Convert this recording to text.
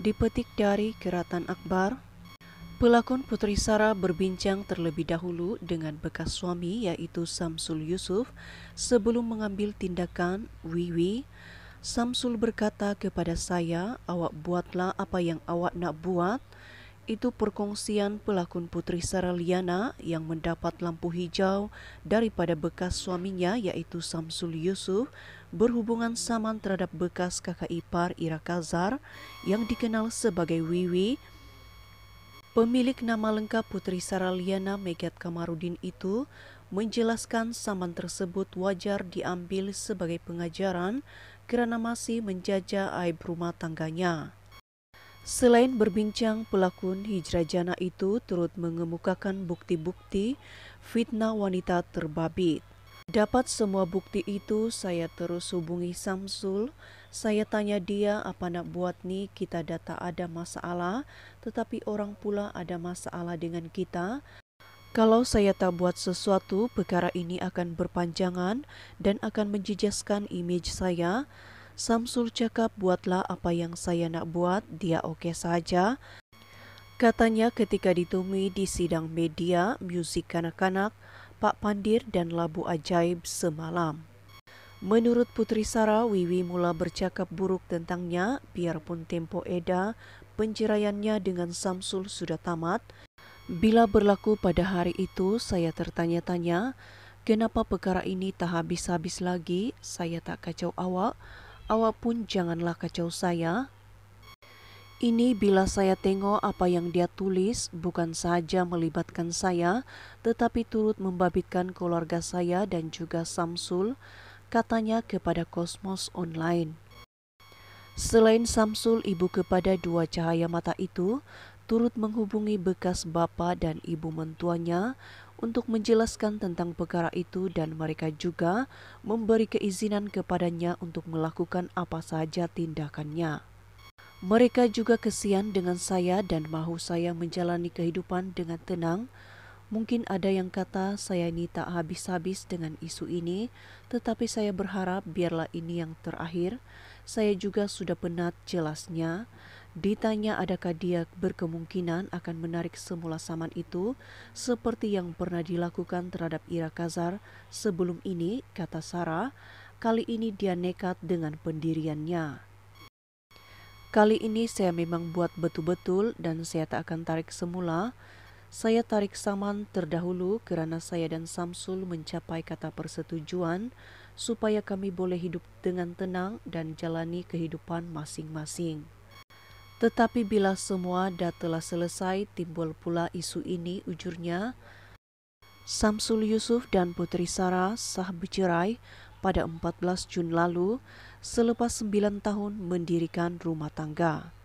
dipetik dari Keratan Akbar. Pelakon Putri Sara berbincang terlebih dahulu dengan bekas suami yaitu Samsul Yusuf sebelum mengambil tindakan Wiwi. Samsul berkata kepada saya, awak buatlah apa yang awak nak buat. itu perkongsian pelakon Putri Sarah Liana yang mendapat lampu hijau daripada bekas suaminya yaitu Samsul Yusuf berhubungan saman terhadap bekas kakak ipar Ira Kazar yang dikenal sebagai Wiwi. Pemilik nama lengkap Putri Sarah Liana Megat Kamarudin itu menjelaskan saman tersebut wajar diambil sebagai pengajaran karena masih menjajah aib rumah tangganya. Selain berbincang, pelakon hijrah jana itu turut mengemukakan bukti-bukti fitnah wanita terbabit. Dapat semua bukti itu, saya terus hubungi Samsul. Saya tanya dia apa nak buat nih, kita data ada masalah, tetapi orang pula ada masalah dengan kita. Kalau saya tak buat sesuatu, perkara ini akan berpanjangan dan akan menjejaskan image saya. Samsul cakap buatlah apa yang saya nak buat, dia oke okay saja. Katanya ketika ditemui di sidang media, musik kanak-kanak, Pak Pandir dan Labu Ajaib semalam. Menurut Putri Sara, Wiwi mula bercakap buruk tentangnya, biarpun tempo Eda, penceraiannya dengan Samsul sudah tamat. Bila berlaku pada hari itu, saya tertanya-tanya, Kenapa perkara ini tak habis-habis lagi? Saya tak kacau awak awak pun janganlah kacau saya. Ini bila saya tengok apa yang dia tulis bukan saja melibatkan saya, tetapi turut membabitkan keluarga saya dan juga Samsul, katanya kepada Kosmos Online. Selain Samsul, ibu kepada dua cahaya mata itu turut menghubungi bekas bapa dan ibu mentuanya untuk menjelaskan tentang perkara itu dan mereka juga memberi keizinan kepadanya untuk melakukan apa saja tindakannya. Mereka juga kesian dengan saya dan mahu saya menjalani kehidupan dengan tenang. Mungkin ada yang kata saya ini tak habis-habis dengan isu ini, tetapi saya berharap biarlah ini yang terakhir. Saya juga sudah penat jelasnya. Ditanya adakah dia berkemungkinan akan menarik semula saman itu seperti yang pernah dilakukan terhadap Ira Kazar sebelum ini, kata Sarah, kali ini dia nekat dengan pendiriannya. Kali ini saya memang buat betul-betul dan saya tak akan tarik semula. Saya tarik saman terdahulu kerana saya dan Samsul mencapai kata persetujuan supaya kami boleh hidup dengan tenang dan jalani kehidupan masing-masing. Tetapi bila semua dah telah selesai, timbul pula isu ini ujurnya. Samsul Yusuf dan Putri Sarah sah bercerai pada 14 Jun lalu selepas 9 tahun mendirikan rumah tangga.